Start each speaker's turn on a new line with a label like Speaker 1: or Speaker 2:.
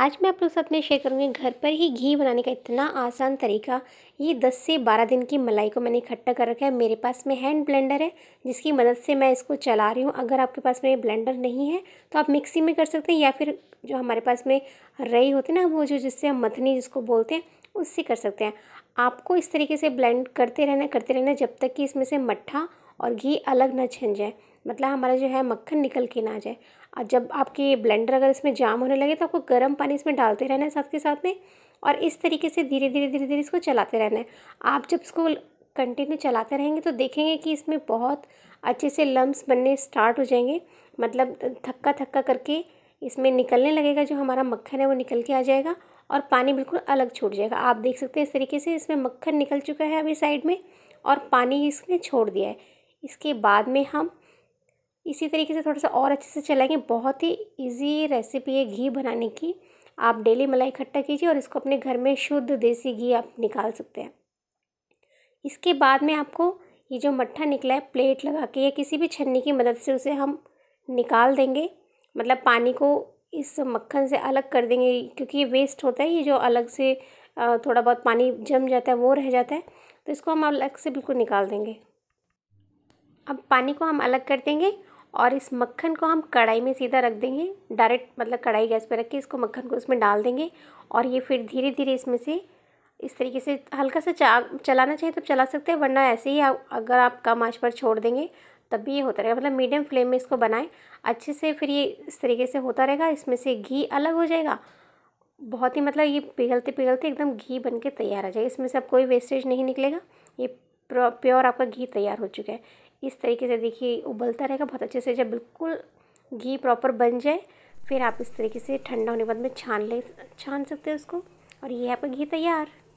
Speaker 1: आज मैं आप लोग साथ में शेयर करूँगी घर पर ही घी बनाने का इतना आसान तरीका ये 10 से 12 दिन की मलाई को मैंने इकट्ठा कर रखा है मेरे पास में हैंड ब्लेंडर है जिसकी मदद से मैं इसको चला रही हूँ अगर आपके पास में ब्लेंडर नहीं है तो आप मिक्सी में कर सकते हैं या फिर जो हमारे पास में रई होती है ना वो जो जिससे हम मथनी जिसको बोलते हैं उससे कर सकते हैं आपको इस तरीके से ब्लेंड करते रहना करते रहना जब तक कि इसमें से मट्ठा और घी अलग ना छन जाए मतलब हमारा जो है मक्खन निकल के ना जाए और जब आपकी ब्लेंडर अगर इसमें जाम होने लगे तो आपको गर्म पानी इसमें डालते रहना है साथ के साथ में और इस तरीके से धीरे धीरे धीरे धीरे इसको चलाते रहना है आप जब इसको कंटिन्यू चलाते रहेंगे तो देखेंगे कि इसमें बहुत अच्छे से लम्ब्स बनने स्टार्ट हो जाएंगे मतलब थक्का थक्का करके इसमें निकलने लगेगा जो हमारा मक्खन है वो निकल के आ जाएगा और पानी बिल्कुल अलग छूट जाएगा आप देख सकते हैं इस तरीके से इसमें मक्खन निकल चुका है अभी साइड में और पानी इसने छोड़ दिया है इसके बाद में हम इसी तरीके से थोड़ा सा और अच्छे से चलाएंगे बहुत ही इजी रेसिपी है घी बनाने की आप डेली मलाई इकट्ठा कीजिए और इसको अपने घर में शुद्ध देसी घी आप निकाल सकते हैं इसके बाद में आपको ये जो मट्ठा निकला है प्लेट लगा के या किसी भी छन्नी की मदद से उसे हम निकाल देंगे मतलब पानी को इस मक्खन से अलग कर देंगे क्योंकि ये वेस्ट होता है ये जो अलग से थोड़ा बहुत पानी जम जाता है वो रह जाता है तो इसको हम अलग से बिल्कुल निकाल देंगे अब पानी को हम अलग कर देंगे और इस मक्खन को हम कढ़ाई में सीधा रख देंगे डायरेक्ट मतलब कढ़ाई गैस पर रख के इसको मक्खन को उसमें डाल देंगे और ये फिर धीरे धीरे इसमें से इस तरीके से हल्का सा चा चलाना चाहिए तब चला सकते हैं वरना ऐसे ही आप अगर आप कम आँच पर छोड़ देंगे तब भी ये होता रहेगा मतलब मीडियम फ्लेम में इसको बनाएं अच्छे से फिर ये इस तरीके से होता रहेगा इसमें से घी अलग हो जाएगा बहुत ही मतलब ये पिघलते पिघलते एकदम घी बन के तैयार आ जाएगा इसमें से अब कोई वेस्टेज नहीं निकलेगा ये प्योर आपका घी तैयार हो चुका है इस तरीके से देखिए उबलता रहेगा बहुत अच्छे से जब बिल्कुल घी प्रॉपर बन जाए फिर आप इस तरीके से ठंडा होने के बाद में छान ले छान सकते हैं उसको और ये आपका घी तैयार